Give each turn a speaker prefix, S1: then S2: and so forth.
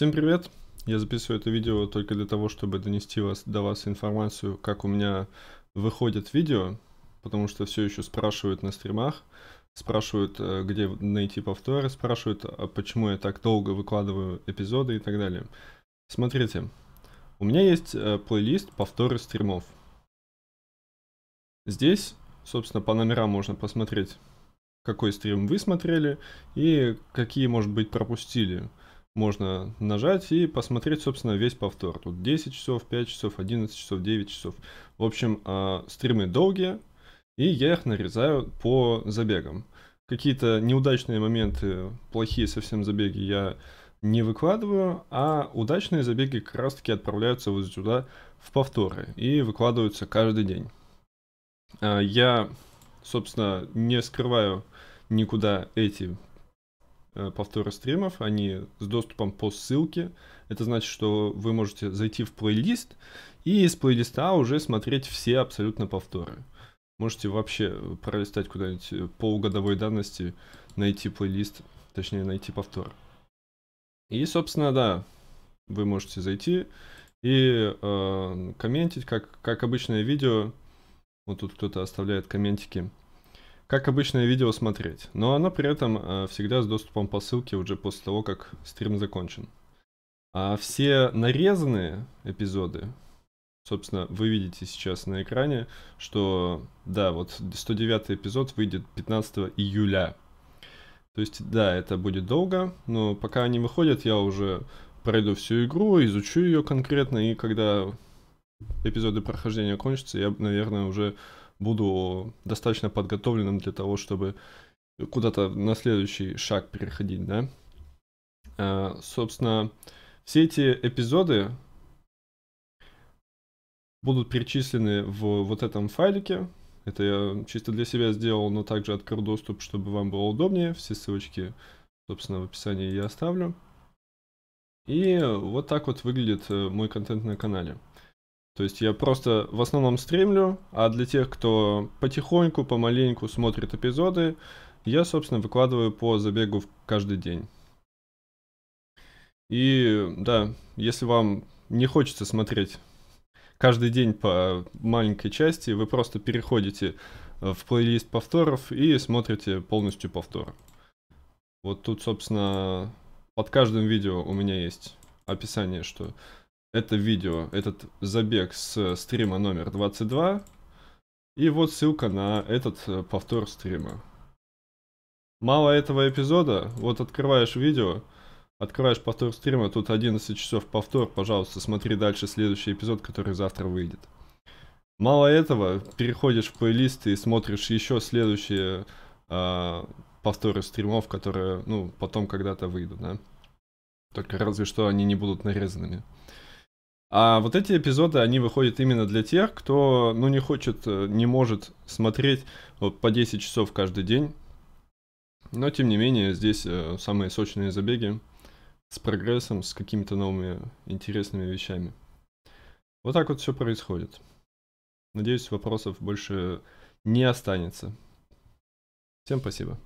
S1: Всем привет! Я записываю это видео только для того, чтобы донести вас, до вас информацию, как у меня выходят видео, потому что все еще спрашивают на стримах, спрашивают, э, где найти повторы, спрашивают, а почему я так долго выкладываю эпизоды и так далее. Смотрите, у меня есть э, плейлист повторы стримов. Здесь, собственно, по номерам можно посмотреть, какой стрим вы смотрели и какие, может быть, пропустили можно нажать и посмотреть, собственно, весь повтор. Тут 10 часов, 5 часов, 11 часов, 9 часов. В общем, э, стримы долгие, и я их нарезаю по забегам. Какие-то неудачные моменты, плохие совсем забеги я не выкладываю, а удачные забеги как раз-таки отправляются вот сюда в повторы и выкладываются каждый день. А, я, собственно, не скрываю никуда эти Э, повтора стримов, они с доступом по ссылке. Это значит, что вы можете зайти в плейлист и из плейлиста уже смотреть все абсолютно повторы. Можете вообще пролистать куда-нибудь э, полугодовой давности, найти плейлист, точнее найти повтор. И, собственно, да, вы можете зайти и э, комментить, как, как обычное видео. Вот тут кто-то оставляет комментики как обычное видео смотреть, но оно при этом э, всегда с доступом по ссылке уже после того, как стрим закончен. А все нарезанные эпизоды, собственно, вы видите сейчас на экране, что, да, вот 109 эпизод выйдет 15 июля. То есть, да, это будет долго, но пока они выходят, я уже пройду всю игру, изучу ее конкретно, и когда эпизоды прохождения кончатся, я, наверное, уже буду достаточно подготовленным для того, чтобы куда-то на следующий шаг переходить, да. А, собственно, все эти эпизоды будут перечислены в вот этом файлике. Это я чисто для себя сделал, но также открыл доступ, чтобы вам было удобнее. Все ссылочки, собственно, в описании я оставлю. И вот так вот выглядит э, мой контент на канале. То есть я просто в основном стримлю, а для тех, кто потихоньку, помаленьку смотрит эпизоды, я, собственно, выкладываю по забегу каждый день. И да, если вам не хочется смотреть каждый день по маленькой части, вы просто переходите э, в плейлист повторов и смотрите полностью повтор. Вот тут, собственно, под каждым видео у меня есть описание, что это видео, этот забег с э, стрима номер 22. И вот ссылка на этот э, повтор стрима. Мало этого эпизода, вот открываешь видео, открываешь повтор стрима, тут 11 часов повтор, пожалуйста, смотри дальше следующий эпизод, который завтра выйдет. Мало этого, переходишь в плейлист и смотришь еще следующие э, повторы стримов, которые, ну, потом когда-то выйдут, да? Только разве что они не будут нарезанными. А вот эти эпизоды, они выходят именно для тех, кто, ну, не хочет, э, не может смотреть вот, по 10 часов каждый день. Но, тем не менее, здесь э, самые сочные забеги с прогрессом, с какими-то новыми интересными вещами. Вот так вот все происходит. Надеюсь, вопросов больше не останется. Всем спасибо.